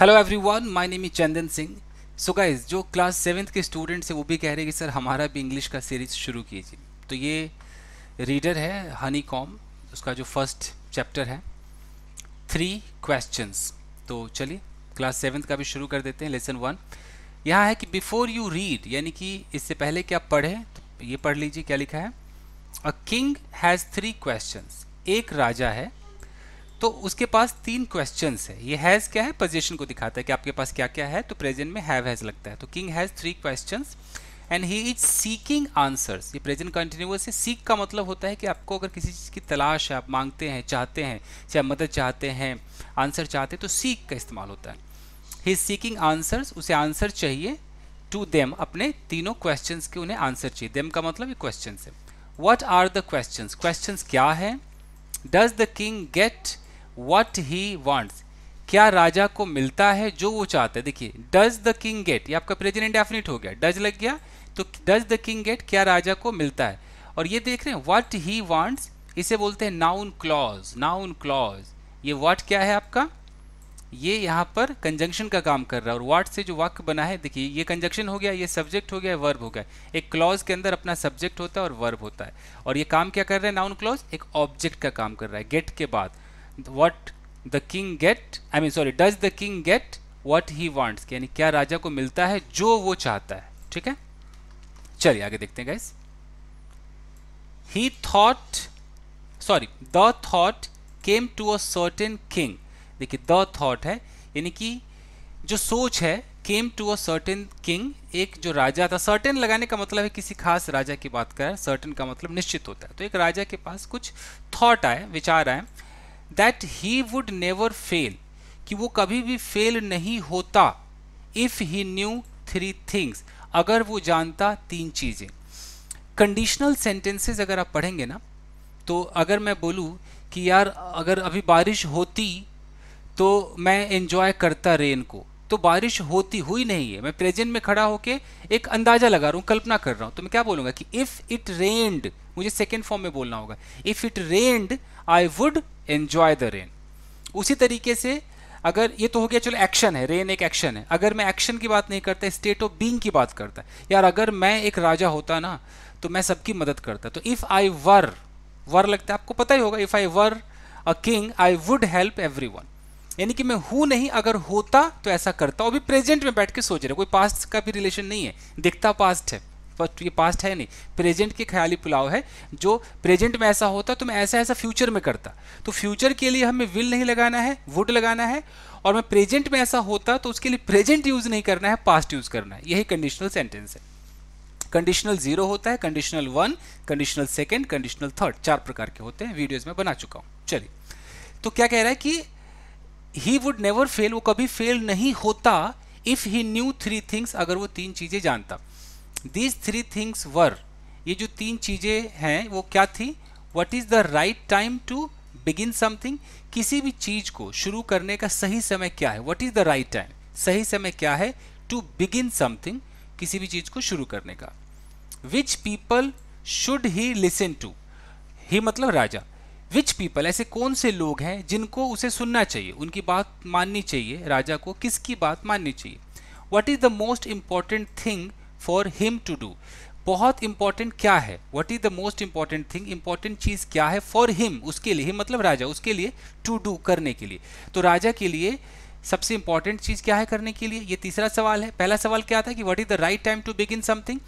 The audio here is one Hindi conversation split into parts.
Hello everyone my name is Chandan Singh so guys जो क्लास सेवन्थ के स्टूडेंट्स हैं वो भी कह रहे हैं कि सर हमारा भी इंग्लिश का सीरीज शुरू कीजिए तो ये रीडर है हनी कॉम उसका जो फर्स्ट चैप्टर है थ्री क्वेश्चंस तो चलिए क्लास सेवन्थ का भी शुरू कर देते हैं लेसन वन यहाँ है कि बिफोर यू रीड यानी कि इससे पहले क्या पढ़ें तो ये पढ़ लीजिए क्या लिखा है a king has three question एक राजा है तो उसके पास तीन क्वेश्चन है ये हैज़ क्या है पोजिशन को दिखाता है कि आपके पास क्या क्या है तो प्रेजेंट में हैव हैज़ लगता है तो king has three question and he is seeking answers ये प्रेजेंट कंटिन्यूस है सीख का मतलब होता है कि आपको अगर किसी चीज़ की तलाश है आप मांगते हैं चाहते हैं चाहे मदद चाहते हैं आंसर चाहते हैं तो सीख का इस्तेमाल होता है ही इज सीकिंग आंसर्स उसे आंसर चाहिए टू देम अपने तीनों क्वेश्चन के उन्हें आंसर चाहिए देम का मतलब ये क्वेश्चन है what are the question question क्या है does the king get what he wants क्या राजा को मिलता है जो वो चाहता है देखिए डज द किंग गेट ये आपका प्रेजेंट डेफिनेट हो गया डज लग गया तो डज द किंग गेट क्या राजा को मिलता है और ये देख रहे हैं वट ही वॉन्ट्स इसे बोलते हैं नाउन क्लॉज नाउन क्लॉज ये वट क्या है आपका ये यहाँ पर कंजंक्शन का काम कर रहा है और वाट से जो वाक्य बना है देखिए ये कंजंक्शन हो गया ये सब्जेक्ट हो गया वर्ब हो गया एक क्लॉज के अंदर अपना सब्जेक्ट होता है और वर्ब होता है और ये काम क्या कर रहा है नाउन क्लॉज एक ऑब्जेक्ट का काम कर रहा है गेट के बाद what the king get I mean sorry does the king get what he wants yani kya raja ko milta hai jo wo chahta hai theek hai chaliye aage dekhte hain guys he thought sorry the thought came to a certain king देखिए the thought hai yani ki jo soch hai came to a certain king एक जो राजा था सर्टेन लगाने का मतलब है किसी खास राजा की बात कर सर्टेन का मतलब निश्चित होता है तो एक राजा के पास कुछ थॉट आए विचार आए that he would never fail कि वो कभी भी फेल नहीं होता if he knew three things अगर वो जानता तीन चीज़ें कंडीशनल सेंटेंसेस अगर आप पढ़ेंगे ना तो अगर मैं बोलूँ कि यार अगर अभी बारिश होती तो मैं एंजॉय करता रेन को तो बारिश होती हुई नहीं है मैं प्रेजेंट में खड़ा होकर एक अंदाजा लगा रहा हूँ कल्पना कर रहा हूँ तो मैं क्या बोलूँगा कि इफ़ इट रेंड मुझे सेकेंड फॉर्म में बोलना होगा if it rained I would enjoy the rain उसी तरीके से अगर ये तो हो गया चलो एक्शन है रेन एक एक्शन है अगर मैं एक्शन की बात नहीं करता स्टेट ऑफ बींग की बात करता यार अगर मैं एक राजा होता ना तो मैं सबकी मदद करता तो इफ़ आई वर वर लगता है आपको पता ही होगा if I were a king I would help every यानी कि मैं हूँ नहीं अगर होता तो ऐसा करता और भी प्रेजेंट में बैठ के सोच रहे कोई पास्ट का भी रिलेशन नहीं है दिखता पास्ट है ये पास्ट है नहीं प्रेजेंट के ख्याली पुलाव है जो प्रेजेंट में ऐसा होता तो मैं ऐसा ऐसा फ्यूचर में करता तो फ्यूचर के लिए हमें विल नहीं लगाना है वुड लगाना है और मैं प्रेजेंट में ऐसा होता तो उसके लिए प्रेजेंट यूज़ नहीं करना है पास्ट यूज़ करना है यही कंडीशनल सेंटेंस है कंडीशनल जीरो होता है conditional one conditional second conditional third चार प्रकार के होते हैं वीडियोज में बना चुका हूँ चलिए तो क्या कह रहा है कि ही वुड नेवर फेल वो कभी फेल नहीं होता if he knew three things अगर वो तीन चीज़ें जानता दीज थ्री थिंग्स वर ये जो तीन चीज़ें हैं वो क्या थी what is the right time to begin something किसी भी चीज़ को शुरू करने का सही समय क्या है what is the right time सही समय क्या है टू बिगिन समथिंग किसी भी चीज़ को शुरू करने का which people should he listen to ही मतलब राजा विच पीपल ऐसे कौन से लोग हैं जिनको उसे सुनना चाहिए उनकी बात माननी चाहिए राजा को किसकी बात माननी चाहिए what is the most important thing for him to do बहुत इंपॉर्टेंट क्या है what is the most important thing important चीज क्या है फॉर हिम उसके लिए मतलब राजा उसके लिए टू डू करने के लिए तो राजा के लिए सबसे इंपॉर्टेंट चीज क्या है करने के लिए ये तीसरा सवाल है पहला सवाल क्या था कि what is the right time to begin something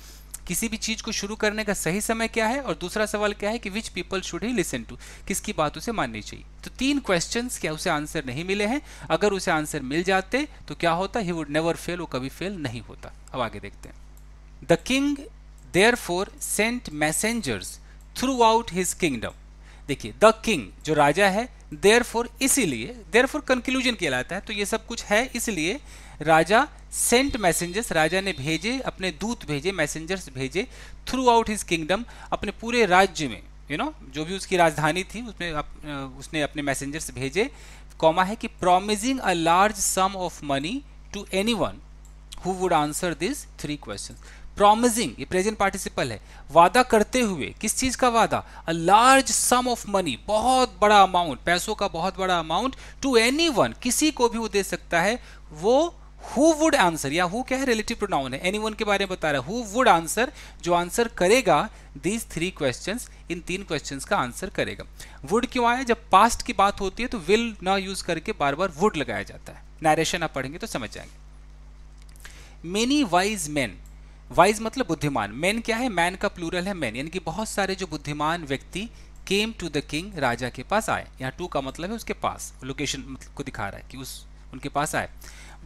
किसी भी चीज को शुरू करने का सही समय क्या है और दूसरा सवाल क्या है कि which people should he listen to किसकी बात उसे माननी चाहिए तो तीन क्वेश्चन क्या उसे आंसर नहीं मिले हैं अगर उसे आंसर मिल जाते तो क्या होता ही वुड नेवर फेल वो कभी फेल नहीं होता अब आगे देखते हैं the king therefore sent messengers throughout his kingdom देखिए द किंग जो राजा है देयर फॉर इसीलिए देयर फॉर कंक्लूजन कहलाता है तो ये सब कुछ है इसलिए राजा सेंट मैसेंजर्स राजा ने भेजे अपने दूत भेजे मैसेंजर्स भेजे थ्रू आउट हिज किंगडम अपने पूरे राज्य में यू you नो know, जो भी उसकी राजधानी थी उसमें अप, उसने अपने मैसेंजर्स भेजे कॉमा है कि promising a large sum of money to anyone who would answer this three question promising ये प्रेजेंट पार्टिसिपल है वादा करते हुए किस चीज का वादा a large sum of money बहुत बड़ा अमाउंट पैसों का बहुत बड़ा अमाउंट टू एनी वन किसी को भी वो दे सकता है वो हु वुड आंसर या हु क्या है रिलेटिव प्रोनाउन है एनी वन के बारे में बता रहा है हु वुड आंसर जो आंसर करेगा दीज थ्री क्वेश्चन इन तीन क्वेश्चन का आंसर करेगा वुड क्यों आया जब पास्ट की बात होती है तो विल ना यूज करके बार बार वुड लगाया जाता है नरेशन आप पढ़ेंगे तो समझ जाएंगे मेनी वाइज मैन वाइज मतलब बुद्धिमान मैन क्या है मैन का प्लूरल है मैन यानी कि बहुत सारे जो बुद्धिमान व्यक्ति केम टू द किंग राजा के पास आए यहाँ टू का मतलब है उसके पास लोकेशन मतलब को दिखा रहा है कि उस उनके पास आए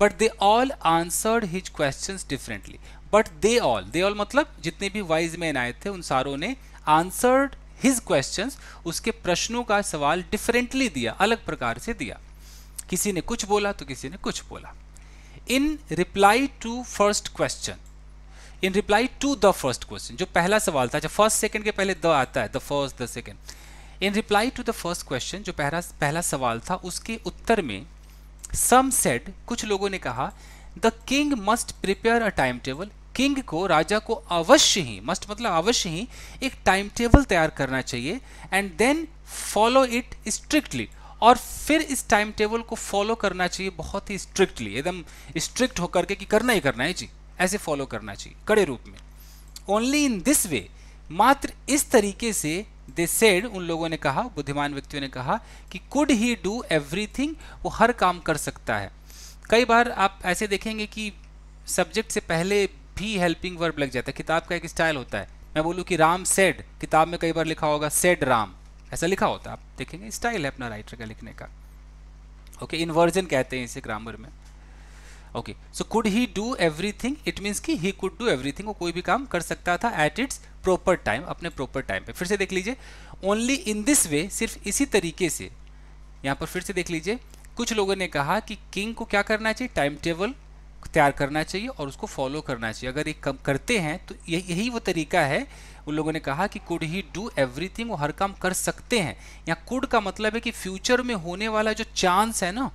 but they all answered his question differently but they all they all मतलब जितने भी वाइज मैन आए थे उन सारों ने आंसर्ड हिज क्वेश्चन उसके प्रश्नों का सवाल डिफरेंटली दिया अलग प्रकार से दिया किसी ने कुछ बोला तो किसी ने कुछ बोला in reply to first question in reply to the first question जो पहला सवाल था जो फर्स्ट सेकंड के पहले द आता है the first the second in reply to the first question जो पहला पहला सवाल था उसके उत्तर में सम सेड कुछ लोगों ने कहा the king must prepare a time table king को राजा को अवश्य ही मस्ट मतलब अवश्य ही एक टाइम टेबल तैयार करना चाहिए and then follow it strictly और फिर इस टाइम टेबल को फॉलो करना चाहिए बहुत ही स्ट्रिक्टली एकदम स्ट्रिक्ट होकर के कि करना ही करना है जी ऐसे फॉलो करना चाहिए कड़े रूप में ओनली इन दिस वे मात्र इस तरीके से दे सेड उन लोगों ने कहा बुद्धिमान व्यक्तियों ने कहा कि कुड ही डू एवरीथिंग वो हर काम कर सकता है कई बार आप ऐसे देखेंगे कि सब्जेक्ट से पहले भी हेल्पिंग वर्ब लग जाता है किताब का एक स्टाइल होता है मैं बोलूँ कि राम सेड किताब में कई बार लिखा होगा सेड राम ऐसा लिखा होता है आप देखेंगे स्टाइल है अपना राइटर का लिखने का ओके okay, इन्वर्जन कहते हैं इसे ग्रामर में okay so could he do everything it means कि ही कुड डू एवरीथिंग वो कोई भी काम कर सकता था एट इट्स प्रॉपर टाइम अपने प्रॉपर टाइम पे फिर से देख लीजिए ओनली इन दिस वे सिर्फ इसी तरीके से यहाँ पर फिर से देख लीजिए कुछ लोगों ने कहा कि किंग को क्या करना चाहिए टाइम टेबल तैयार करना चाहिए और उसको फॉलो करना चाहिए अगर ये कम करते हैं तो यही वो तरीका है उन लोगों ने कहा कि कुड ही डू एवरीथिंग वो हर काम कर सकते हैं यहाँ कुड का मतलब है कि फ्यूचर में होने वाला जो चांस है ना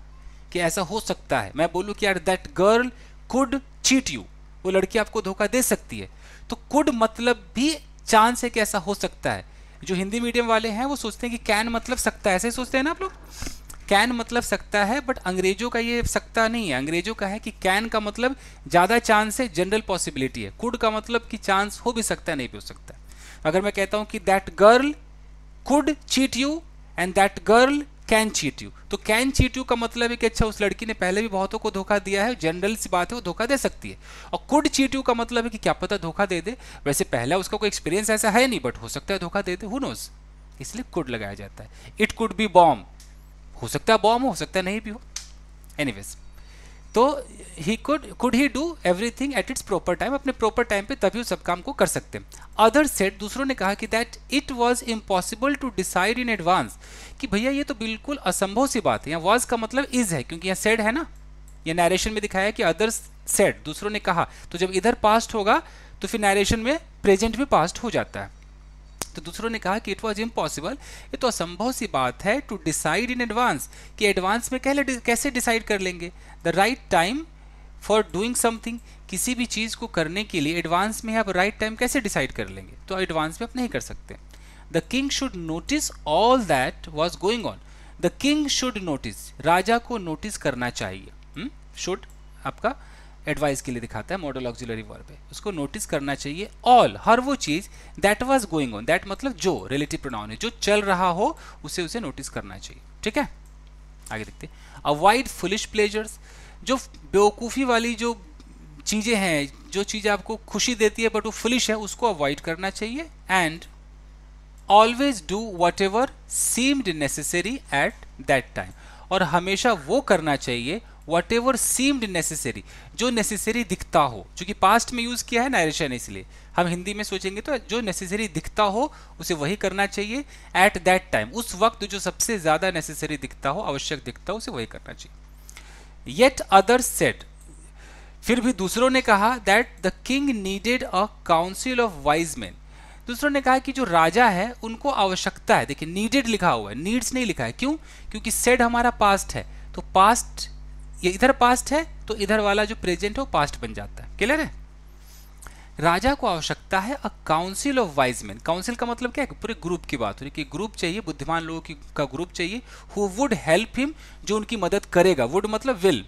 कि ऐसा हो सकता है मैं बोलूँ कि यार that girl could cheat you वो लड़की आपको धोखा दे सकती है तो कुड मतलब भी चांस है कि ऐसा हो सकता है जो हिंदी मीडियम वाले हैं वो सोचते हैं कि कैन मतलब सकता है ऐसे सोचते हैं ना आप लोग कैन मतलब सकता है बट अंग्रेजों का ये सकता नहीं है अंग्रेजों का है कि कैन का मतलब ज़्यादा चांस है जनरल पॉसिबिलिटी है कुड का मतलब कि चांस हो भी सकता है नहीं भी हो सकता अगर मैं कहता हूँ कि that girl could cheat you and that girl can cheat you तो कैन चीट यू का मतलब है कि अच्छा उस लड़की ने पहले भी बहुतों को धोखा दिया है जनरल सी बात है वो धोखा दे सकती है और कुड चीट यू का मतलब है कि क्या पता धोखा दे दे वैसे पहला उसका कोई एक्सपीरियंस ऐसा है नहीं बट हो सकता है धोखा दे दे हु नोज इसलिए कुड लगाया जाता है इट कुड बी बॉम्ब हो सकता है बॉम्ब हो सकता है नहीं भी हो एनी तो he could could he do everything at its proper time अपने प्रॉपर टाइम पे तभी सब काम को कर सकते हैं अदर सेट दूसरों ने कहा कि that it was impossible to decide in advance कि भैया ये तो बिल्कुल असंभव सी बात है यहाँ वाज का मतलब इज है क्योंकि यहाँ सेड है ना ये नरेशन में दिखाया कि अदर्स सेट दूसरों ने कहा तो जब इधर पास्ट होगा तो फिर नरेशन में प्रेजेंट में पास्ट हो जाता है तो दूसरों ने कहा कि इट वॉज इम्पॉसिबल ये तो असंभव सी बात है टू डिसाइड इन एडवांस कि एडवांस में कैसे डिसाइड कर लेंगे the right time for doing something किसी भी चीज़ को करने के लिए एडवांस में आप राइट टाइम कैसे डिसाइड कर लेंगे तो एडवांस में आप नहीं कर सकते the king should notice all that was going on the king should notice राजा को नोटिस करना चाहिए शुड हम्म? आपका एडवाइस के लिए दिखाता है मॉडल ऑक्सिलरी वर्ब है उसको नोटिस करना चाहिए ऑल हर वो चीज that was going on that मतलब जो रिलेटिव प्रोनाउन है जो चल रहा हो उसे उसे नोटिस करना चाहिए ठीक है आगे देखते अवॉइड फुलिश प्लेजर्स जो बेवकूफ़ी वाली जो चीज़ें हैं जो चीज़ आपको खुशी देती है बट वो फुलिश है उसको अवॉइड करना चाहिए and always do whatever seemed necessary at that time और हमेशा वो करना चाहिए वट एवर सीम्ड नेसेसरी जो नेसेसरी दिखता हो चूँकि पास्ट में यूज़ किया है नायरेशन इसलिए हम हिंदी में सोचेंगे तो जो नेसेसरी दिखता हो उसे वही करना चाहिए एट दैट टाइम उस वक्त जो सबसे ज़्यादा नेसेसरी दिखता हो आवश्यक दिखता हो उसे वही करना चाहिए येट अदर सेट फिर भी दूसरों ने कहा that the king needed a council of wise man दूसरों ने कहा कि जो राजा है उनको आवश्यकता है देखिए नीडेड लिखा हुआ है नीड्स नहीं लिखा है क्यों क्योंकि सेड हमारा पास्ट है तो पास्ट ये इधर पास्ट है तो इधर वाला जो प्रेजेंट है वो पास्ट बन जाता है क्लियर है राजा को आवश्यकता है a council of wise man council का मतलब क्या है पूरे ग्रुप की बात हो रही है कि ग्रुप चाहिए बुद्धिमान लोगों की का ग्रुप चाहिए हु वुड हेल्प हिम जो उनकी मदद करेगा वुड मतलब विल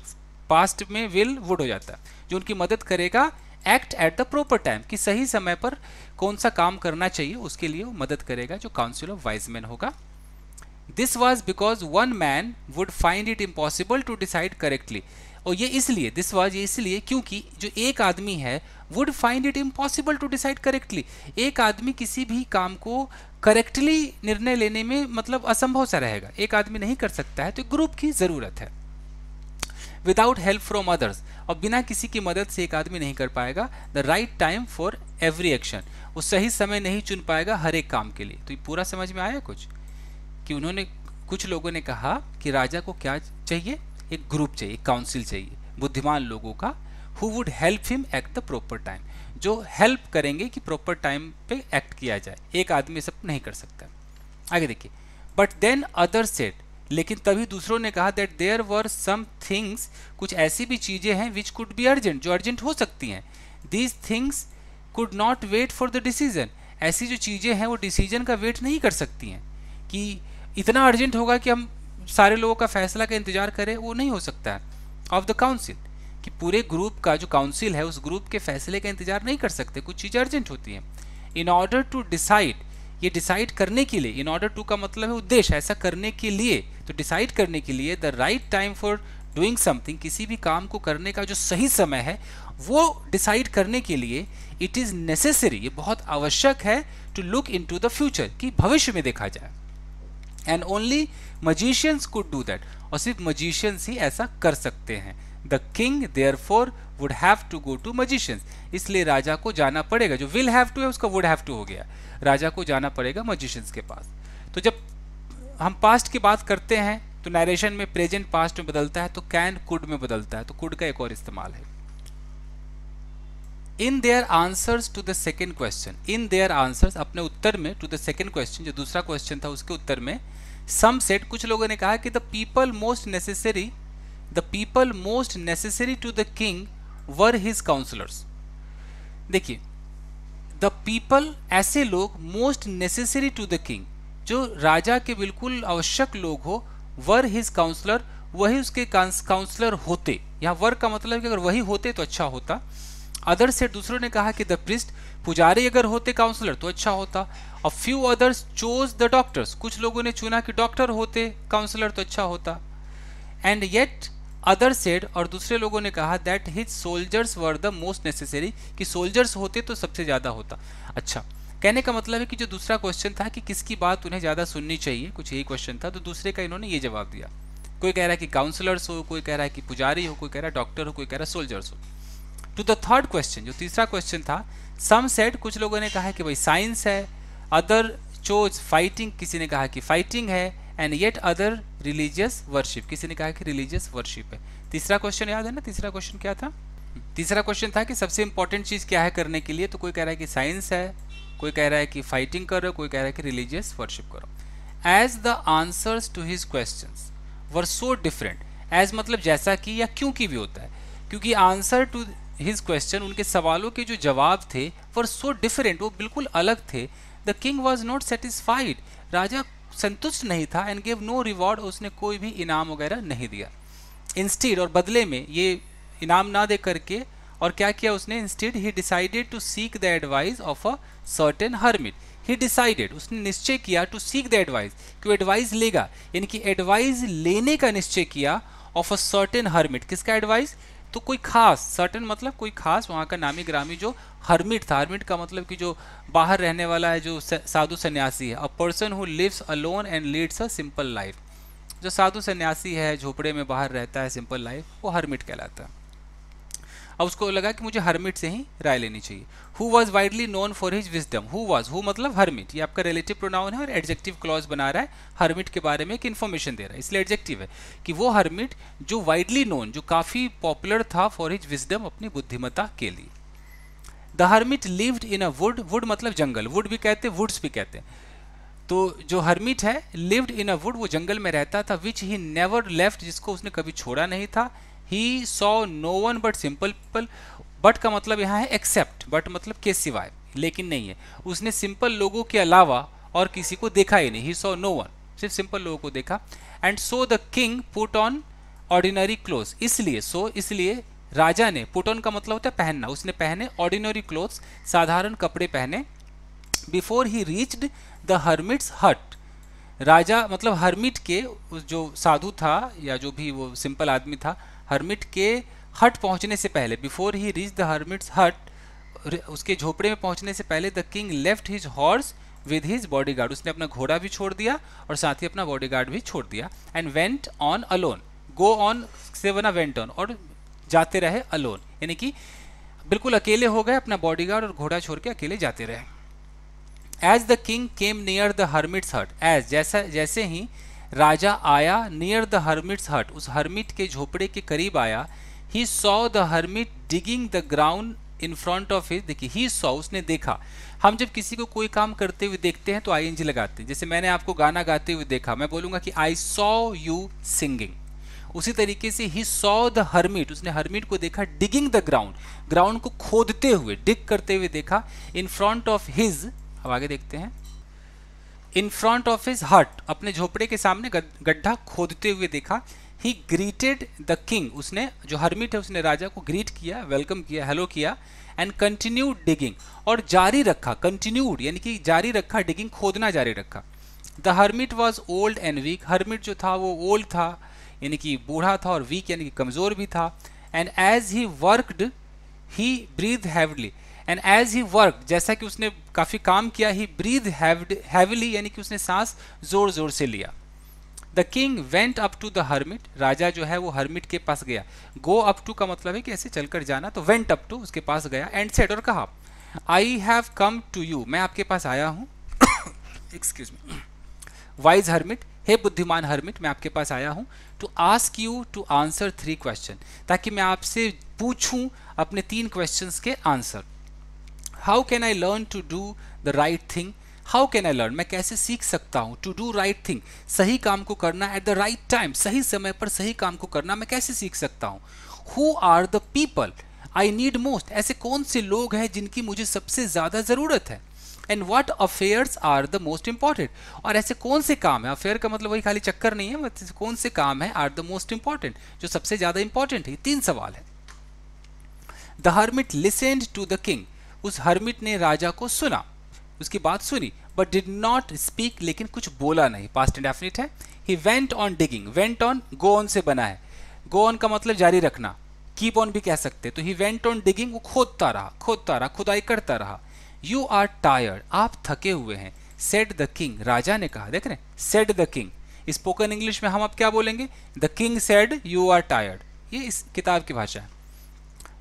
पास्ट में विल वुड हो जाता है जो उनकी मदद करेगा act at the proper time कि सही समय पर कौन सा काम करना चाहिए उसके लिए वो मदद करेगा जो काउंसिल ऑफ वाइज मैन होगा this was because one man would find it impossible to decide correctly और ये इसलिए दिस वॉज ये इसलिए क्योंकि जो एक आदमी है would find it impossible to decide correctly एक आदमी किसी भी काम को करेक्टली निर्णय लेने में मतलब असंभव सा रहेगा एक आदमी नहीं कर सकता है तो ग्रुप की ज़रूरत है विदाउट हेल्प फ्रॉम अदर्स और बिना किसी की मदद से एक आदमी नहीं कर पाएगा the right time for every action वो सही समय नहीं चुन पाएगा हर एक काम के लिए तो ये पूरा समझ में आया कुछ कि उन्होंने कुछ लोगों ने कहा कि राजा को क्या चाहिए एक ग्रुप चाहिए काउंसिल चाहिए बुद्धिमान लोगों का who would help him at the proper time जो हेल्प करेंगे कि प्रॉपर टाइम पे एक्ट किया जाए एक आदमी सब नहीं कर सकता आगे देखिए बट देन अदर सेट लेकिन तभी दूसरों ने कहा that there were some things कुछ ऐसी भी चीज़ें हैं विच कुड बी अर्जेंट जो अर्जेंट हो सकती हैं these things could not wait for the decision ऐसी जो चीज़ें हैं वो डिसीजन का वेट नहीं कर सकती हैं कि इतना अर्जेंट होगा कि हम सारे लोगों का फैसला का इंतजार करें वो नहीं हो सकता है ऑफ द काउंसिल कि पूरे ग्रुप का जो काउंसिल है उस ग्रुप के फैसले का इंतजार नहीं कर सकते कुछ चीज़ें अर्जेंट होती हैं इन ऑर्डर टू डिसाइड ये डिसाइड करने के लिए इन ऑर्डर टू का मतलब है उद्देश्य ऐसा करने के लिए तो डिसाइड करने के लिए the right time for doing something किसी भी काम को करने का जो सही समय है वो डिसाइड करने के लिए इट इज़ नेसेसरी ये बहुत आवश्यक है to look into the future कि भविष्य में देखा जाए and only magicians could do that और सिर्फ मजिशियंस ही ऐसा कर सकते हैं the king for would have to go to magicians इसलिए राजा को जाना पड़ेगा जो विल हैव टू है उसका वुड हैव टू हो गया राजा को जाना पड़ेगा मजिशियंस के पास तो जब हम पास्ट की बात करते हैं तो नरेशन में प्रेजेंट पास्ट में बदलता है तो कैन कुड में बदलता है तो कुड का एक और इस्तेमाल है in their answers to the second question in their answers अपने उत्तर में टू द सेकेंड क्वेश्चन जो दूसरा क्वेश्चन था उसके उत्तर में सम सेट कुछ लोगों ने कहा कि the people most necessary the people most necessary to the king were his counsellors देखिए द पीपल ऐसे लोग most necessary to the king जो राजा के बिल्कुल आवश्यक लोग हो वर हिज काउंसलर वही उसके काउंसलर होते यहाँ वर का मतलब कि अगर वही होते तो अच्छा होता अदर से दूसरों ने कहा कि द प्रिस्ट पुजारी अगर होते काउंसलर तो अच्छा होता और few others chose the doctors कुछ लोगों ने चुना कि डॉक्टर होते काउंसलर तो अच्छा होता एंड येट अदर सेड और दूसरे लोगों ने कहा that his soldiers were the most necessary कि सोल्जर्स होते तो सबसे ज़्यादा होता अच्छा कहने का मतलब है कि जो दूसरा क्वेश्चन था कि किसकी बात उन्हें ज़्यादा सुननी चाहिए कुछ यही क्वेश्चन था तो दूसरे का इन्होंने ये जवाब दिया कोई कह रहा है कि काउंसलर्स हो कोई कह रहा है कि पुजारी हो कोई कह रहा है डॉक्टर हो कोई कह रहा है सोल्जर्स हो टू द थर्ड क्वेश्चन जो तीसरा क्वेश्चन था सम सेट कुछ लोगों ने कहा कि भाई साइंस है अदर चोज फाइटिंग किसी ने कहा कि फाइटिंग है and yet other religious worship किसी ने कहा कि रिलीजियस वर्शिप है तीसरा क्वेश्चन याद है ना तीसरा क्वेश्चन क्या था तीसरा क्वेश्चन था कि सबसे इंपॉर्टेंट चीज़ क्या है करने के लिए तो कोई कह रहा है कि साइंस है कोई कह रहा है कि फाइटिंग करो कोई कह रहा है कि रिलीजियस वर्शिप करो as the answers to his question were so different as मतलब जैसा कि या क्योंकि भी होता है क्योंकि आंसर टू हिज क्वेश्चन उनके सवालों के जो जवाब थे वर सो डिफरेंट वो बिल्कुल अलग थे the king was not satisfied राजा संतुष्ट नहीं था एंड गेव नो रिवॉर्ड उसने कोई भी इनाम वगैरह नहीं दिया इंस्टीड और बदले में ये इनाम ना दे करके और क्या किया उसने instead he decided to seek the advice of a certain hermit he decided उसने निश्चय किया टू सीक द एडवाइस कि वो एडवाइस लेगा यानी कि एडवाइस लेने का निश्चय किया ऑफ अ सर्टेन हर्मिट किसका एडवाइस तो कोई खास सर्टन मतलब कोई खास वहाँ का नामी ग्रामी जो हर्मिट था हर्मिट का मतलब कि जो बाहर रहने वाला है जो साधु सन्यासी है a person who lives alone and leads a simple life जो साधु सन्यासी है झोपड़े में बाहर रहता है सिंपल लाइफ वो हर्मिट कहलाता है अब उसको लगा कि मुझे हरमिट से ही राय लेनी चाहिए who was widely known for his wisdom who was who मतलब हरमिट ये आपका रिलेटिव प्रोनाउन है और एडजेक्टिव क्लॉज बना रहा है हरमिट के बारे में एक इन्फॉर्मेशन दे रहा है इसलिए एडजेक्टिव है कि वो हरमिट जो वाइडली नोन जो काफ़ी पॉपुलर था फॉर हिज विजडम अपनी बुद्धिमता के लिए the hermit lived in a wood wood मतलब जंगल वुड भी कहते हैं वुड्स भी कहते हैं तो जो हरमिट है लिव्ड इन अ वुड वो जंगल में रहता था विच ही नेवर लेफ्ट जिसको उसने कभी छोड़ा नहीं था he saw no one but simple people but का मतलब यहाँ है एक्सेप्ट बट मतलब के सिवाय लेकिन नहीं है उसने सिंपल लोगों के अलावा और किसी को देखा ही नहीं ही सॉ नो वन सिर्फ सिंपल लोगों को देखा and so the king put on ordinary clothes इसलिए सो so, इसलिए राजा ने पुट ऑन का मतलब होता है पहनना उसने पहने ऑर्डिनरी क्लोथ्स साधारण कपड़े पहने before he reached the hermit's hut राजा मतलब हर्मिट के जो साधु था या जो भी वो सिंपल आदमी था हर्मिट के हट पहुंचने से पहले before he reach the hermit's hut उसके झोपड़े में पहुंचने से पहले the king left his horse with his guard उसने अपना घोड़ा भी छोड़ दिया और साथ ही अपना गार्ड भी छोड़ दिया and went on alone go on से बना वेंट ऑन और जाते रहे अलोन यानी कि बिल्कुल अकेले हो गए अपना गार्ड और घोड़ा छोड़ के अकेले जाते रहे as the king came near the hermit's hut as जैसा जैसे ही राजा आया नियर द हर्मिट्स हट उस हर्मिट के झोपड़े के करीब आया he saw the hermit digging the ground in front of his देखिए ही सॉ उसने देखा हम जब किसी को कोई काम करते हुए देखते हैं तो आई लगाते हैं जैसे मैंने आपको गाना गाते हुए देखा मैं बोलूंगा कि आई सॉ यू सिंगिंग उसी तरीके से ही सॉ द हर्मिट उसने हर्मिट को देखा डिगिंग द ग्राउंड ग्राउंड को खोदते हुए डिग करते हुए देखा इन फ्रंट ऑफ हिज अब आगे देखते हैं इन फ्रंट ऑफ हिज हट अपने झोपड़े के सामने गड्ढा खोदते हुए देखा ही ग्रीटेड द किंग उसने जो हर्मिट है उसने राजा को ग्रीट किया वेलकम किया हेलो किया एंड कंटिन्यू डिगिंग और जारी रखा कंटिन्यूड यानी कि जारी रखा डिगिंग खोदना जारी रखा the hermit was old and weak hermit जो था वो ओल्ड था यानी कि बूढ़ा था और वीक यानी कि कमज़ोर भी था and as he worked he breathe heavily and as he work जैसा कि उसने काफ़ी काम किया ही ब्रीद हैविली यानी कि उसने सांस जोर जोर से लिया the king went up to the hermit राजा जो है वो हर्मिट के पास गया गो अप टू का मतलब है कि ऐसे चलकर जाना तो वेंट अप टू उसके पास गया एंड सेट और कहा I have come to you मैं आपके पास आया हूँ एक्सक्यूज मी वाइज हर्मिट हे बुद्धिमान हर्मिट मैं आपके पास आया हूँ to ask you to answer three question ताकि मैं आपसे पूछूँ अपने तीन क्वेश्चन के answer how can I learn to do the right thing how can I learn मैं कैसे सीख सकता हूँ टू डू राइट थिंग सही काम को करना एट द राइट टाइम सही समय पर सही काम को करना मैं कैसे सीख सकता हूँ who are the people I need most ऐसे कौन से लोग हैं जिनकी मुझे सबसे ज़्यादा ज़रूरत है and what affairs are the most important और ऐसे कौन से काम है अफेयर का मतलब वही खाली चक्कर नहीं है कौन से काम है आर द मोस्ट इम्पॉर्टेंट जो सबसे ज़्यादा इंपॉर्टेंट है तीन सवाल है the hermit listened to the king उस हर्मिट ने राजा को सुना उसकी बात सुनी बट डिड नॉट स्पीक लेकिन कुछ बोला नहीं पास्ट एंड डेफिनेट है he went on digging went on go on से बना है गो ऑन का मतलब जारी रखना कीप ऑन भी कह सकते तो ही वेंट ऑन डिगिंग वो खोदता रहा खोदता रहा खुदाई करता रहा यू आर टायर्ड आप थके हुए हैं सेट द किंग राजा ने कहा देख रहे हैं said the king spoken English में हम आप क्या बोलेंगे the king said you are tired ये इस किताब की भाषा है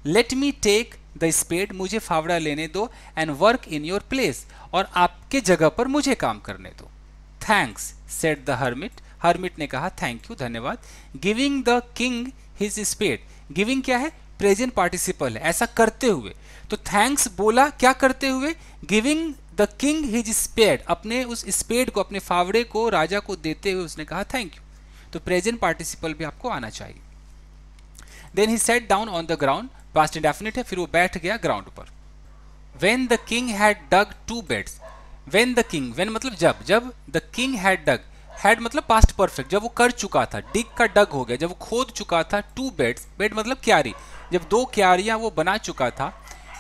let me take the spade मुझे फावड़ा लेने दो and work in your place और आपके जगह पर मुझे काम करने दो thanks said the hermit hermit ने कहा थैंक यू धन्यवाद giving the king his spade giving क्या है प्रेजेंट पार्टिसिपल है ऐसा करते हुए तो थैंक्स बोला क्या करते हुए giving the king his spade अपने उस स्पेड को अपने फावड़े को राजा को देते हुए उसने कहा थैंक यू तो प्रेजेंट पार्टिसिपल भी आपको आना चाहिए then he sat down on the ground past indefinite है फिर वो बैठ गया ग्राउंड पर when the king had dug two beds when the king when मतलब जब जब the king had dug had मतलब पास्ट परफेक्ट जब वो कर चुका था डिग का डग हो गया जब वो खोद चुका था टू बेड्स बेड मतलब क्यारी जब दो क्यारियां वो बना चुका था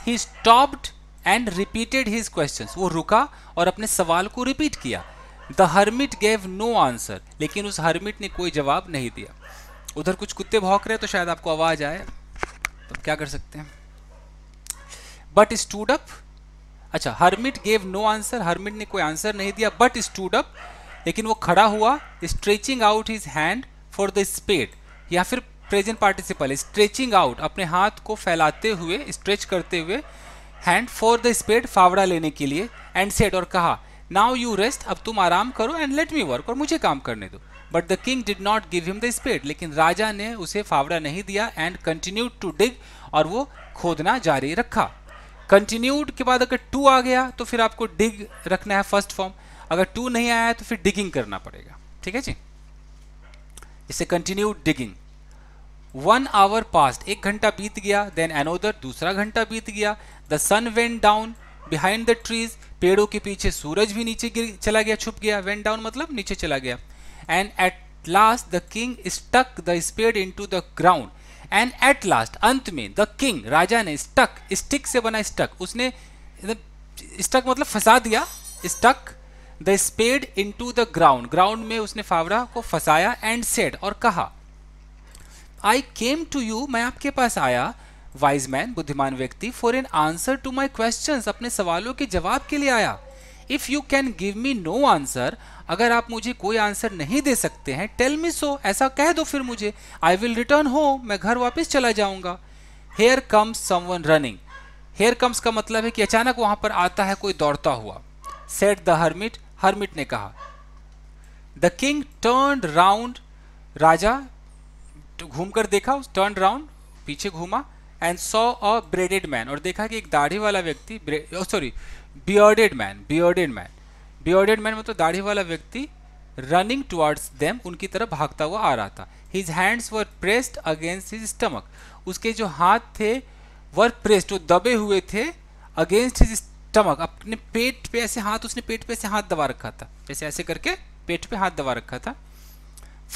he stopped and repeated his question वो रुका और अपने सवाल को रिपीट किया the hermit gave no answer लेकिन उस हर्मिट ने कोई जवाब नहीं दिया उधर कुछ कुत्ते भौंक रहे तो शायद आपको आवाज़ आए तो क्या कर सकते हैं बट स्टूड अप अच्छा hermit gave no answer hermit ने कोई आंसर नहीं दिया बट स्टूड अप लेकिन वो खड़ा हुआ stretching out his hand for the spade या फिर प्रेजेंट पार्टिसिपल स्ट्रेचिंग आउट अपने हाथ को फैलाते हुए स्ट्रेच करते हुए हैंड फॉर द स्पेड फावड़ा लेने के लिए एंड सेट और कहा नाउ यू रेस्ट अब तुम आराम करो एंड लेट मी वर्क और मुझे काम करने दो but the king did not give him the spade लेकिन राजा ने उसे फावड़ा नहीं दिया एंड कंटिन्यूड टू डिग और वो खोदना जारी रखा कंटिन्यूड के बाद अगर टू आ गया तो फिर आपको डिग रखना है फर्स्ट फॉर्म अगर टू नहीं आया तो फिर डिगिंग करना पड़ेगा ठीक है जी इसे continue digging one hour past एक घंटा बीत गया देन एनोदर दूसरा घंटा बीत गया the sun went down behind the trees पेड़ों के पीछे सूरज भी नीचे गिर चला गया छुप गया वेंट डाउन मतलब नीचे चला गया and at last the king stuck the spade into the ground and at last अंत में द किंग राजा ने स्टक स्टिक से बना स्टक उसने स्टक मतलब, मतलब फंसा दिया stuck the spade into the ground ground में उसने फावरा को फंसाया एंड सेड और कहा आई केम टू यू मैं आपके पास आया वाइज मैन बुद्धिमान व्यक्ति for an answer to my question अपने सवालों के जवाब के लिए आया if you can give me no answer अगर आप मुझे कोई आंसर नहीं दे सकते हैं टेल मी सो ऐसा कह दो फिर मुझे आई विल रिटर्न हो मैं घर वापस चला जाऊंगा here comes someone running here comes का मतलब है कि अचानक वहां पर आता है कोई दौड़ता हुआ सेट द हर्मिट हर्मिट ने कहा द किंग टर्न राउंड राजा घूमकर देखा टर्न राउंड पीछे घूमा and saw a bearded man और देखा कि एक दाढ़ी वाला व्यक्ति sorry bearded man bearded man bearded man मतलब दाढ़ी वाला व्यक्ति रनिंग टुवर्ड्स देम उनकी तरफ भागता हुआ आ रहा था his hands were pressed against his stomach उसके जो हाथ थे वर प्रेस्ड वो दबे हुए थे अगेंस्ट हिज स्टमक अपने पेट पे ऐसे हाथ उसने पेट पे ऐसे हाथ दबा रखा था ऐसे ऐसे करके पेट पे हाथ दबा रखा था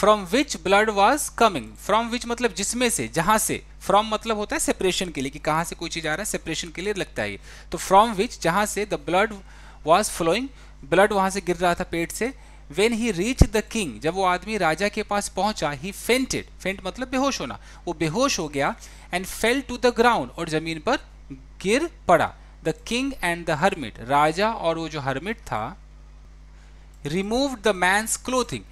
from which blood was coming from which मतलब जिसमें से जहां से फ्रॉम मतलब होता है सेपरेशन के लिए कि कहां से कोई चीज़ आ रहा है सेपरेशन के लिए लगता है ये तो फ्रॉम विच जहां से the blood was flowing blood वहां से गिर रहा था पेट से when he reach the king जब वो आदमी राजा के पास पहुंचा ही फेंटेड फेंट मतलब बेहोश होना वो बेहोश हो गया and fell to the ground और जमीन पर गिर पड़ा the king and the hermit राजा और वो जो हर्मिट था रिमूव द मैंस क्लोथिंग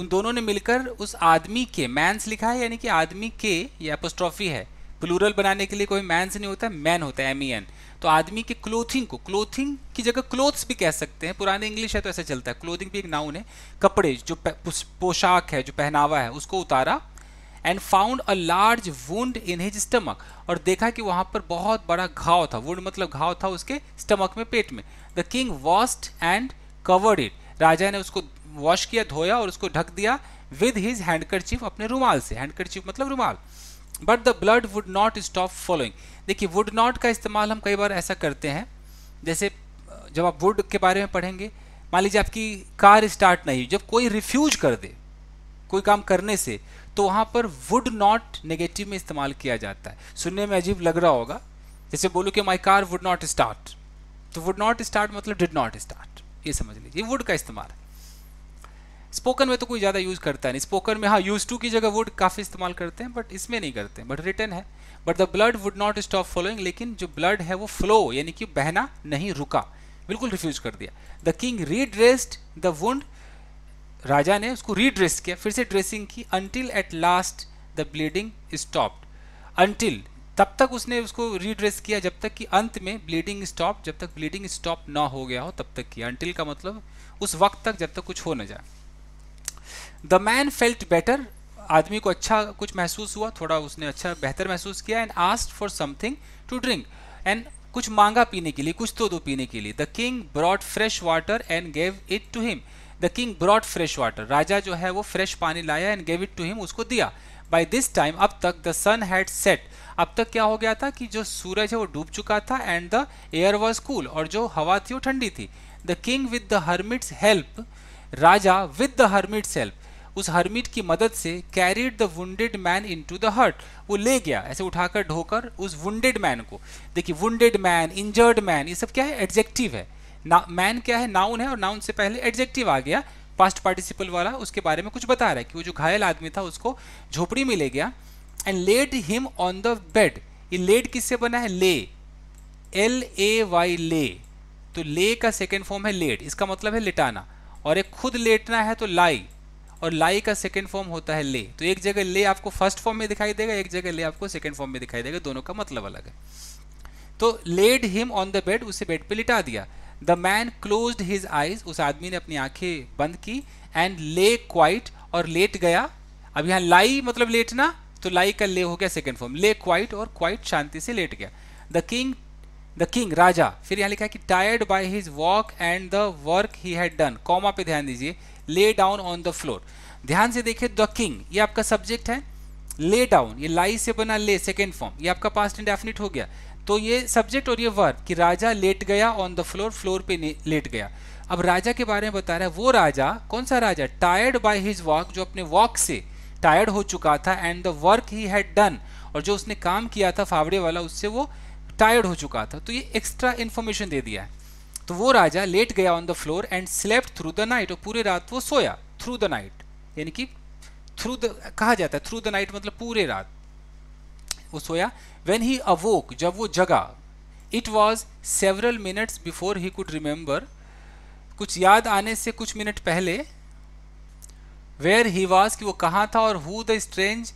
उन दोनों ने मिलकर उस आदमी के मैंस लिखा है यानी कि आदमी के ये अपोस्ट्रॉफी है प्लूरल बनाने के लिए कोई मैंस नहीं होता मैन होता है एम ई एन तो आदमी के क्लोथिंग को क्लोथिंग की जगह क्लोथ्स भी कह सकते हैं पुराने इंग्लिश है तो ऐसा चलता है क्लोथिंग भी एक नाउन है कपड़े जो पोशाक है जो पहनावा है उसको उतारा and found a large wound in his stomach और देखा कि वहाँ पर बहुत बड़ा घाव था वुंड मतलब घाव था उसके स्टमक में पेट में the king washed and covered it राजा ने उसको वॉश किया धोया और उसको ढक दिया विद हिज हैंडकर अपने रूमाल से हैंडकर मतलब रूमाल but the blood would not stop following देखिए वुड नॉट का इस्तेमाल हम कई बार ऐसा करते हैं जैसे जब आप वुड के बारे में पढ़ेंगे मान लीजिए आपकी कार स्टार्ट नहीं हुई जब कोई रिफ्यूज कर दे कोई काम करने से तो वहाँ पर वुड नॉट नेगेटिव में इस्तेमाल किया जाता है सुनने में अजीब लग रहा होगा जैसे बोलो कि my car would not start तो वुड नॉट स्टार्ट मतलब डिड नॉट स्टार्ट ये समझ लीजिए वुड का इस्तेमाल है स्पोकन में तो कोई ज़्यादा यूज़ करता नहीं स्पोकन में हाँ यूज़ टू की जगह वुड काफ़ी इस्तेमाल करते हैं बट इसमें नहीं करते बट रिटर्न है but the blood would not stop following लेकिन जो ब्लड है वो फ्लो यानी कि बहना नहीं रुका बिल्कुल रिफ्यूज कर दिया the king redressed the wound राजा ने उसको रीड्रेस किया फिर से ड्रेसिंग की until at last the bleeding stopped until तब तक उसने उसको रीड्रेस किया जब तक कि अंत में ब्लीडिंग स्टॉप जब तक ब्लीडिंग स्टॉप ना हो गया हो तब तक किया अनटिल का मतलब उस वक्त तक जब तक कुछ हो ना जाए द मैन फेल्ट बेटर आदमी को अच्छा कुछ महसूस हुआ थोड़ा उसने अच्छा बेहतर महसूस किया and asked for something to drink and कुछ मांगा पीने के लिए कुछ तो दो पीने के लिए the king brought fresh water and gave it to him the king brought fresh water राजा जो है वो फ्रेश पानी लाया and gave it to him उसको दिया बाई दिस टाइम अब तक द सन हैड सेट अब तक क्या हो गया था कि जो सूरज है वो डूब चुका था and the air was cool और जो हवा थी वो ठंडी थी the king with the hermit's help राजा विद द हर्मिट्स हेल्प उस हर्मिट की मदद से carried the wounded man into the hut वो ले गया ऐसे उठाकर ढोकर उस वेड मैन को देखिए वेड मैन इंजर्ड मैन ये सब क्या है एडजेक्टिव है मैन क्या है नाउन है और नाउन से पहले एडजेक्टिव आ गया पास्ट पार्टिसिपल वाला उसके बारे में कुछ बता रहा है कि वो जो घायल आदमी था उसको झोपड़ी में ले गया and laid him on the bed ये लेड किससे बना है ले एल ए वाई ले तो ले का सेकेंड फॉर्म है लेट इसका मतलब है लिटाना और एक खुद लेटना है तो लाई और लाई का सेकेंड फॉर्म होता है ले तो एक जगह ले आपको फर्स्ट फॉर्म में दिखाई देगा एक जगह ले आपको सेकेंड फॉर्म में दिखाई देगा दोनों का मतलब अलग है तो laid him on the bed उसे बेड पे लिटा दिया the man close his eyes उस आदमी ने अपनी आंखें बंद की एंड ले क्वाइट और लेट गया अब यहां लाई मतलब लेटना तो लाई का ले हो गया सेकेंड फॉर्म ले क्वाइट और क्वाइट शांति से लेट गया द किंग द किंग राजा फिर यहां लिखा है कि tired by his walk and the work he had done comma पे ध्यान दीजिए lay down on the floor ध्यान से देखे द किंग ये आपका सब्जेक्ट है ले डाउन ये लाई से बना ले सेकेंड फॉर्म ये आपका पास्ट इंडेफिनिट हो गया तो ये सब्जेक्ट और ये वर्ब कि राजा लेट गया ऑन द फ्लोर फ्लोर पे लेट गया अब राजा के बारे में बता रहा है वो राजा कौन सा राजा टायर्ड बाय हिज वॉक जो अपने वॉक से टायर्ड हो चुका था and the work he had done और जो उसने काम किया था फावड़े वाला उससे वो टायर्ड हो चुका था तो ये एक्स्ट्रा इन्फॉर्मेशन दे दिया है तो वो राजा लेट गया on the floor and slept through the night और पूरे रात वो सोया थ्रू द नाइट यानी कि थ्रू द कहा जाता है थ्रू द नाइट मतलब पूरे रात वो सोया वेन ही अवोक जब वो जगा it was several minutes before he could remember कुछ याद आने से कुछ मिनट पहले वेयर ही वॉज कि वो कहाँ था और who the strange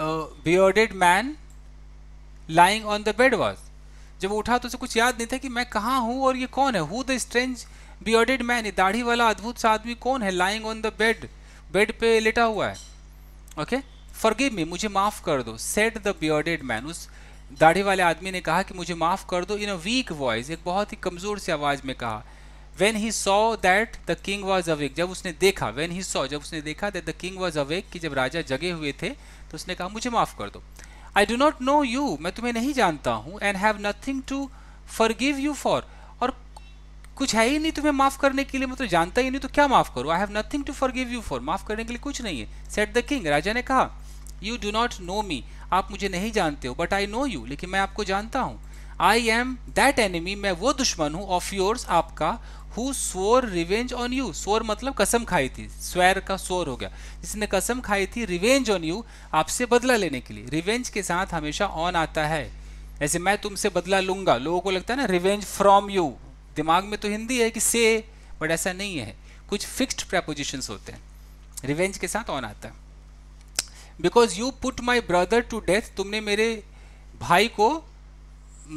bearded man lying on the bed was जब वो उठा तो उसे कुछ याद नहीं था कि मैं कहाँ हूँ और ये कौन है who the strange bearded man ये दाढ़ी वाला अद्भुत सा आदमी कौन है lying on the bed bed पे लेटा हुआ है ओके फॉरगिव मी मुझे माफ़ कर दो सेट द बियडेड मैन उस दाढ़ी वाले आदमी ने कहा कि मुझे माफ़ कर दो इन अ वीक वॉइस एक बहुत ही कमज़ोर सी आवाज़ में कहा when he saw that the king was awake जब उसने देखा वेन ही सॉ जब उसने देखा that the king was awake कि जब राजा जगे हुए थे तो उसने कहा मुझे माफ़ कर दो I do not know you मैं तुम्हें नहीं जानता हूँ and have nothing to forgive you for और कुछ है ही नहीं तुम्हें माफ़ करने के लिए मैं तो जानता ही नहीं तो क्या माफ़ करूँ I have nothing to forgive you for माफ़ करने के लिए कुछ नहीं है सेट द किंग राजा ने कहा you do not know me आप मुझे नहीं जानते हो बट आई नो यू लेकिन मैं आपको जानता हूँ आई एम दैट एनिमी मैं वो दुश्मन हूँ ऑफ योर्स आपका who swore revenge on you swore मतलब कसम खाई थी स्वेर का स्वर हो गया जिसने कसम खाई थी रिवेंज ऑन यू आपसे बदला लेने के लिए रिवेंज के साथ हमेशा ऑन आता है ऐसे मैं तुमसे बदला लूंगा लोगों को लगता है ना रिवेंज फ्रॉम यू दिमाग में तो हिंदी है कि से बट ऐसा नहीं है कुछ फिक्स्ड प्रपोजिशन होते हैं रिवेंज के साथ ऑन आता है because you put my brother to death तुमने मेरे भाई को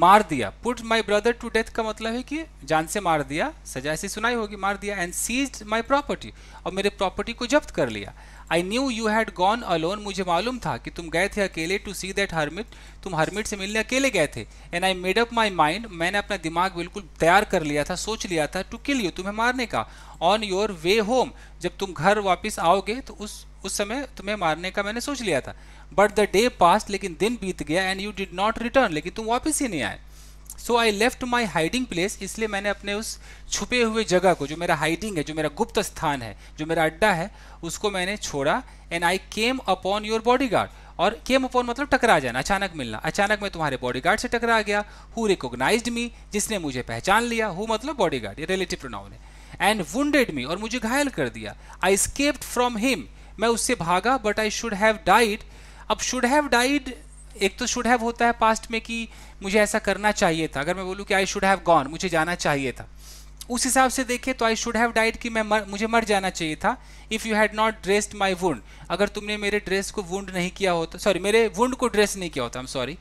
मार दिया put my brother to death का मतलब है कि जान से मार दिया सजा ऐसी सुनाई होगी मार दिया एंड सीज माई प्रॉपर्टी और मेरे प्रॉपर्टी को जब्त कर लिया I knew you had gone alone मुझे मालूम था कि तुम गए थे अकेले टू सी दैट हर्मिट तुम हर्मिट से मिलने अकेले गए थे and I made up my mind मैंने अपना दिमाग बिल्कुल तैयार कर लिया था सोच लिया था टू किल यू तुम्हें मारने का ऑन योर वे होम जब तुम घर वापस आओगे तो उस उस समय तुम्हें मारने का मैंने सोच लिया था बट द डे पास लेकिन दिन बीत गया and you did not return लेकिन तुम वापस ही नहीं आए so I left my hiding place इसलिए मैंने अपने उस छुपे हुए जगह को जो मेरा हाइडिंग है जो मेरा गुप्त स्थान है जो मेरा अड्डा है उसको मैंने छोड़ा and I came upon your bodyguard और केम अपॉन मतलब टकरा जाना अचानक मिलना अचानक मैं तुम्हारे बॉडी गार्ड से टकरा गया हु रिकोगनाइज मी जिसने मुझे पहचान लिया हु मतलब बॉडी ये रिलेटिव प्रोनाउन ने एंड वुंडेड मी और मुझे घायल कर दिया आई स्केप्ड फ्रॉम हिम मैं उससे भागा but I should have died अब शुड हैव डाइड एक तो शुड हैव होता है पास्ट में कि मुझे ऐसा करना चाहिए था अगर मैं बोलूँ कि आई शुड हैव गॉन मुझे जाना चाहिए था उस हिसाब से देखें तो आई शुड हैव डाइड कि मैं मर, मुझे मर जाना चाहिए था if you had not dressed my wound अगर तुमने मेरे ड्रेस को वुंड नहीं किया होता सॉरी मेरे वुंड को ड्रेस नहीं किया होता हम सॉरी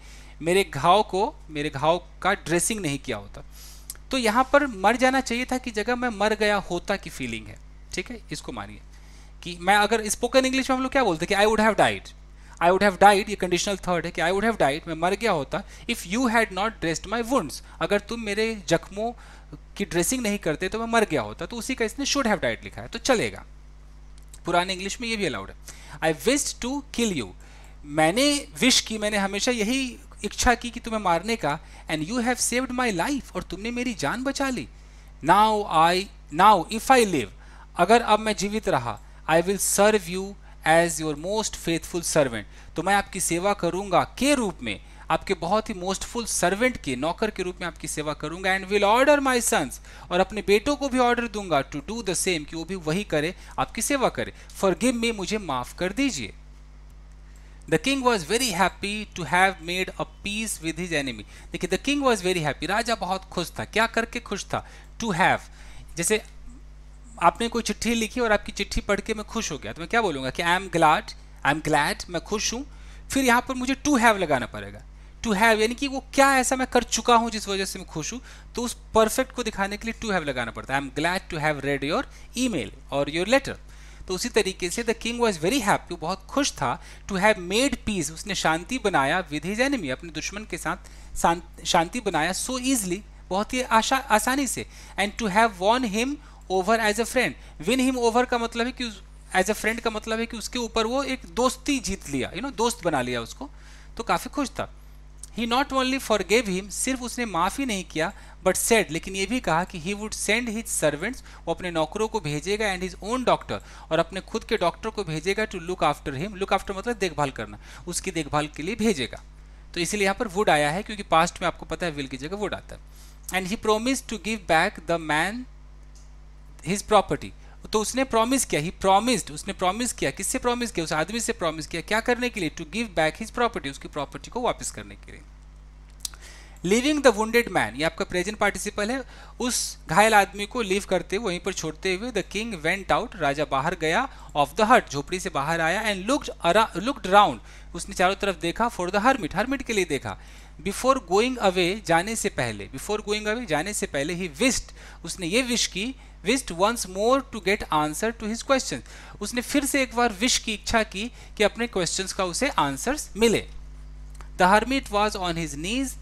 मेरे घाव को मेरे घाव का ड्रेसिंग नहीं किया होता तो यहाँ पर मर जाना चाहिए था कि जगह मैं मर गया होता की फीलिंग है ठीक है इसको मानिए कि मैं अगर स्पोकन इंग्लिश में हम लोग क्या बोलते हैं कि I would have died I would have died ये कंडीशनल थर्ड है कि आई वुड हैव डाइड मैं मर गया होता if you had not dressed my wounds अगर तुम मेरे जख्मों की ड्रेसिंग नहीं करते तो मैं मर गया होता तो उसी का इसने शुड हैव डाइड लिखा है तो चलेगा पुराने इंग्लिश में ये भी अलाउड है I wish to kill you मैंने विश की मैंने हमेशा यही इच्छा की कि तुम्हें मारने का and you have saved my life और तुमने मेरी जान बचा ली now I now if I live अगर अब मैं जीवित रहा I will serve you as your most faithful servant तो मैं आपकी सेवा करूंगा के रूप में आपके बहुत ही मोस्टफुल सर्वेंट के नौकर के रूप में आपकी सेवा करूंगा and will order my sons और अपने बेटों को भी ऑर्डर दूंगा टू डू द सेम कि वो भी वही करे आपकी सेवा करे फॉर गिव मी मुझे माफ कर दीजिए the king was very happy to have made a peace with his enemy देखिए the king was very happy राजा बहुत खुश था क्या करके खुश था टू हैव जैसे आपने कोई चिट्ठी लिखी और आपकी चिट्ठी पढ़ के मैं खुश हो गया तो मैं क्या बोलूँगा कि I am glad I am glad मैं खुश हूँ फिर यहाँ पर मुझे टू हैव लगाना पड़ेगा टू हैव यानी कि वो क्या ऐसा मैं कर चुका हूँ जिस वजह से मैं खुश हूँ तो उस परफेक्ट को दिखाने के लिए टू हैव लगाना पड़ता है I am glad to have read your mail और योर लेटर तो उसी तरीके से the king was very happy बहुत खुश था टू हैव मेड पीस उसने शांति बनाया विद हिज एनिमी अपने दुश्मन के साथ शांति बनाया सो so ईजली बहुत ही आशा आसानी से and to have won him over as a friend win him over का मतलब है कि एज ए फ्रेंड का मतलब है कि उसके ऊपर वो एक दोस्ती जीत लिया यू you नो know, दोस्त बना लिया उसको तो काफ़ी खुश था he not only forgave him सिर्फ उसने माफ़ ही नहीं किया बट सेड लेकिन ये भी कहा कि he would send his servants वो अपने नौकरों को भेजेगा एंड हिज ओन डॉक्टर और अपने खुद के डॉक्टर को भेजेगा to look after him look after मतलब देखभाल करना उसकी देखभाल के लिए भेजेगा तो इसलिए यहाँ पर वुड आया है क्योंकि पास्ट में आपको पता है विल की जगह वुड आता है and he promise to give back the man his property तो उसने प्रॉमिस किया ही प्रॉमिस्ड उसने प्रॉमिस किया किससे प्रॉमिस किया उस आदमी से प्रॉमिस किया क्या करने के लिए to give back his property उसकी प्रॉपर्टी को वापस करने के लिए लिविंग द वुंडेड मैन ये आपका प्रेजेंट पार्टिसिपल है उस घायल आदमी को लिव करते हुए वहीं पर छोड़ते हुए द किंग वेंट आउट राजा बाहर गया ऑफ द हट झोपड़ी से बाहर आया एंड लुक लुक्ड राउंड उसने चारों तरफ देखा फॉर द हर्मिट हर्मिट के लिए देखा बिफोर गोइंग अवे जाने से पहले बिफोर गोइंग अवे जाने से पहले ही विस्ट उसने ये विश की wished once more to get answer to his question उसने फिर से एक बार विश की इच्छा की कि अपने क्वेश्चन का उसे आंसर मिले the hermit was on his knees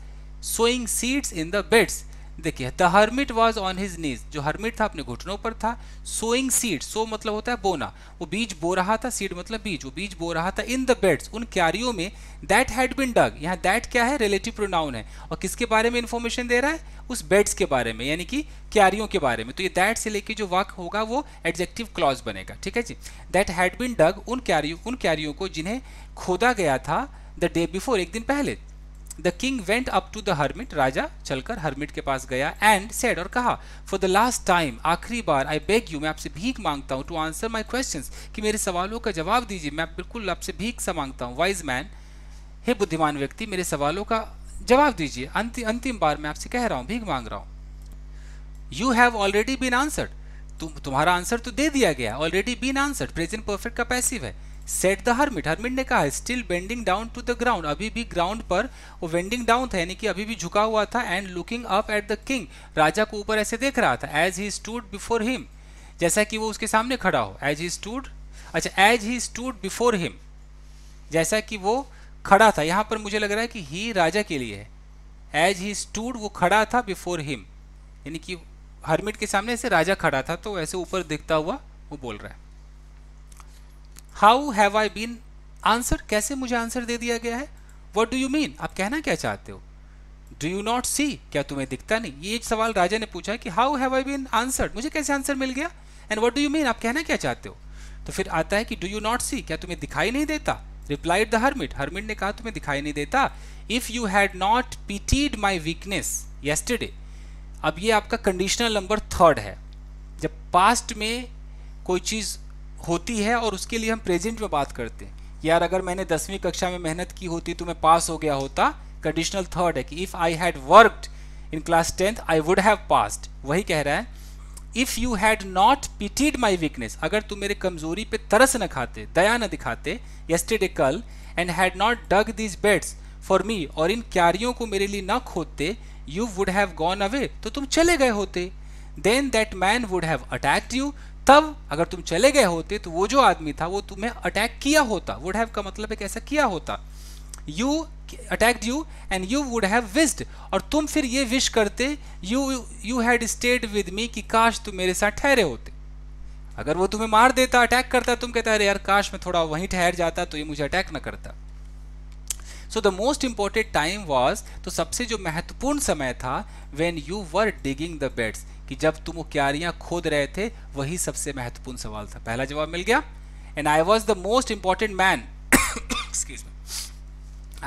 sowing seeds in the beds देखिए the hermit was on his knees जो हर्मिट था अपने घुटनों पर था सोइंग सीड सो मतलब होता है बोना वो बीज बो रहा था सीड मतलब बीज वो बीज बो रहा था इन द बेड्स उन क्यारियों में दैट हैड बिन डग यहाँ दैट क्या है रिलेटिव प्रोनाउन है और किसके बारे में इन्फॉर्मेशन दे रहा है उस बेड्स के बारे में यानी कि क्यारियों के बारे में तो ये दैट से लेके जो वाक होगा वो एडजेक्टिव क्लॉज बनेगा ठीक है जी दैट हैड बिन डग उन क्यारियों उन क्यारियों को जिन्हें खोदा गया था द डे बिफोर एक दिन पहले the king went up to the hermit राजा चलकर हर्मिट के पास गया एंड सेड और कहा फॉर द लास्ट टाइम आखिरी बार आई बेग यू मैं आपसे भीख मांगता हूँ टू आंसर माई क्वेश्चन कि मेरे सवालों का जवाब दीजिए मैं बिल्कुल आपसे भीख सा मांगता हूँ वाइज मैन हे बुद्धिमान व्यक्ति मेरे सवालों का जवाब दीजिए अंति, अंतिम बार मैं आपसे कह रहा हूँ भीख मांग रहा हूँ you have already been answered तुम्हारा आंसर तो दे दिया गया already been answered present perfect का पैसिव है सेट द हर्मिट हर्मिट ने कहा still bending down to the ground अभी भी ग्राउंड पर वो बेंडिंग डाउन था यानी कि अभी भी झुका हुआ था and looking up at the king राजा को ऊपर ऐसे देख रहा था as he stood before him जैसा कि वो उसके सामने खड़ा हो एज ही स्टूड अच्छा as he stood before him जैसा कि वो खड़ा था यहाँ पर मुझे लग रहा है कि ही राजा के लिए है एज ही स्टूड वो खड़ा था बिफोर हिम यानी कि हर्मिट के सामने ऐसे राजा खड़ा था तो ऐसे ऊपर देखता हुआ वो बोल रहा है how have I been answer कैसे मुझे आंसर दे दिया गया है वट डू यू मीन आप कहना क्या चाहते हो डू यू नॉट सी क्या तुम्हें दिखता नहीं ये एक सवाल राजा ने पूछा कि how have I been answered मुझे कैसे आंसर मिल गया and what do you mean आप कहना क्या चाहते हो तो फिर आता है कि डू यू नॉट सी क्या तुम्हें दिखाई नहीं देता रिप्लाइड द हरमिट हरमिट ने कहा तुम्हें दिखाई नहीं देता if you had not pitied my weakness yesterday अब ये आपका कंडीशनल नंबर थर्ड है जब पास्ट में कोई चीज़ होती है और उसके लिए हम प्रेजेंट में बात करते हैं यार अगर मैंने दसवीं कक्षा में मेहनत की होती तो मैं पास हो गया होता कंडीशनल थर्ड है कि if I had worked in class tenth I would have passed वही कह रहा है if you had not pitied my weakness अगर तुम मेरे कमजोरी पे तरस न खाते दया न दिखाते येस्टरडे कल and had not dug these beds for me और इन क्यारियों को मेरे लिए न खोदते you would have gone away तो तुम चले गए होते then that man would have attacked you तब अगर तुम चले गए होते तो वो जो आदमी था वो तुम्हें अटैक किया होता वुड हैव का मतलब एक ऐसा किया होता you attacked you and you would have wished और तुम फिर ये विश करते you you had stayed with me कि काश तुम मेरे साथ ठहरे होते अगर वो तुम्हें मार देता अटैक करता तुम कहता अरे यार काश मैं थोड़ा वहीं ठहर जाता तो ये मुझे अटैक ना करता so the most important time was तो सबसे जो महत्वपूर्ण समय था when you were digging the beds कि जब तुम वो क्यारियां खोद रहे थे वही सबसे महत्वपूर्ण सवाल था पहला जवाब मिल गया and I was the most important man excuse me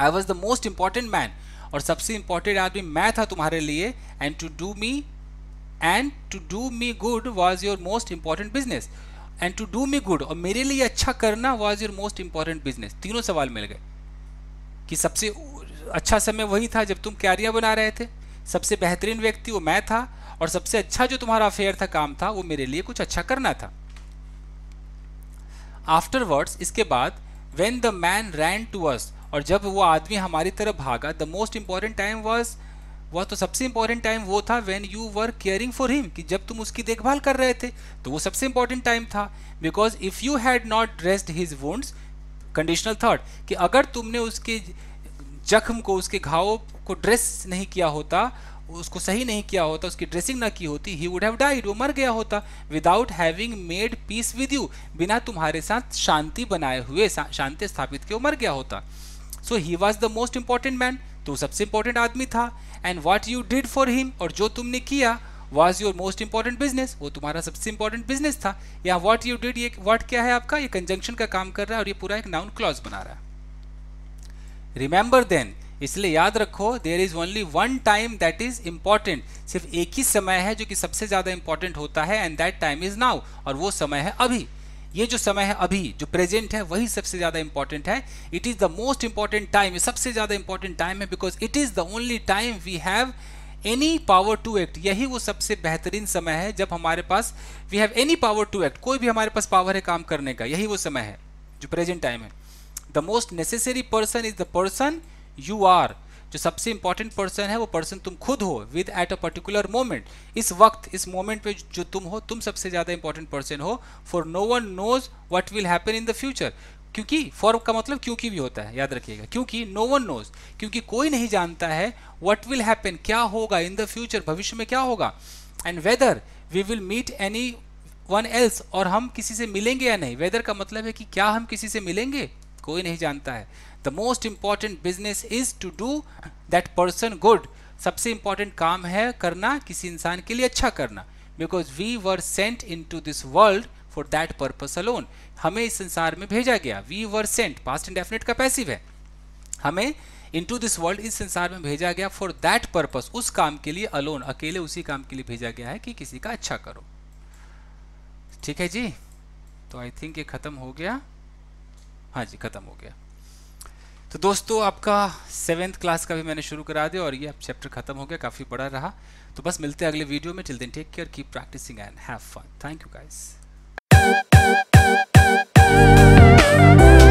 I was the most important man और सबसे इंपॉर्टेंट आदमी मैं था तुम्हारे लिए and to do me and to do me good was your most important business and to do me good और मेरे लिए अच्छा करना was your most important business तीनों सवाल मिल गए कि सबसे अच्छा समय वही था जब तुम क्यारियाँ बना रहे थे सबसे बेहतरीन व्यक्ति वो मैं था और सबसे अच्छा जो तुम्हारा अफेयर था काम था वो मेरे लिए कुछ अच्छा करना था आफ्टरवर्ड्स इसके बाद when the man ran to us और जब वो आदमी हमारी तरफ भागा the most important time was वह तो सबसे इंपॉर्टेंट टाइम वो था when you were caring for him कि जब तुम उसकी देखभाल कर रहे थे तो वो सबसे इंपॉर्टेंट टाइम था because if you had not dressed his wounds conditional third कि अगर तुमने उसके जख्म को उसके घावों को ड्रेस नहीं किया होता उसको सही नहीं किया होता उसकी ड्रेसिंग ना की होती ही वुड हैव डाइड वो मर गया होता without having made peace with you बिना तुम्हारे साथ शांति बनाए हुए शांति स्थापित किए मर गया होता so he was the most important man तो सबसे इंपॉर्टेंट आदमी था and what you did for him और जो तुमने किया was your most important business वो तुम्हारा सबसे इंपॉर्टेंट बिजनेस था या वॉट यू डिड ये वॉट क्या है आपका ये कंजंक्शन का काम कर रहा है और ये पूरा एक नाउन क्लॉज बना रहा है रिमेंबर देन इसलिए याद रखो there is only one time that is important सिर्फ एक ही समय है जो कि सबसे ज्यादा इंपॉर्टेंट होता है and that time is now और वो समय है अभी ये जो समय है अभी जो प्रेजेंट है वही सबसे ज्यादा इंपॉर्टेंट है it is the most important time सबसे ज्यादा इंपॉर्टेंट टाइम है because it is the only time we have any power to act यही वो सबसे बेहतरीन समय है जब हमारे पास we have any power to act कोई भी हमारे पास पावर है काम करने का यही वो समय है जो प्रेजेंट टाइम है the most necessary person is the person you are जो सबसे इंपॉर्टेंट पर्सन है वो पर्सन तुम खुद हो with at a particular moment इस वक्त इस मोमेंट पे जो तुम हो तुम सबसे ज़्यादा इंपॉर्टेंट पर्सन हो for no one knows what will happen in the future क्योंकि फॉर का मतलब क्योंकि भी होता है याद रखिएगा क्योंकि नो वन नोज क्योंकि कोई नहीं जानता है वट विल हैपन क्या होगा इन द फ्यूचर भविष्य में क्या होगा and whether we will meet anyone else और हम किसी से मिलेंगे या नहीं वेदर का मतलब है कि क्या हम किसी से मिलेंगे कोई नहीं जानता है the most important business is to do that person good सबसे इम्पॉर्टेंट काम है करना किसी इंसान के लिए अच्छा करना because we were sent into this world for that purpose alone हमें इस संसार में भेजा गया we were sent past and definite का पैसिव है हमें इन टू दिस वर्ल्ड इस संसार में भेजा गया फॉर दैट पर्पज उस काम के लिए अलोन अकेले उसी काम के लिए भेजा गया है कि किसी का अच्छा करो ठीक है जी तो आई थिंक ये खत्म हो गया हाँ जी खत्म हो गया तो दोस्तों आपका सेवेंथ क्लास का भी मैंने शुरू करा दिया और ये अब चैप्टर खत्म हो गया काफ़ी बड़ा रहा तो बस मिलते हैं अगले वीडियो में चिल दिन take care keep practicing and have fun thank you guys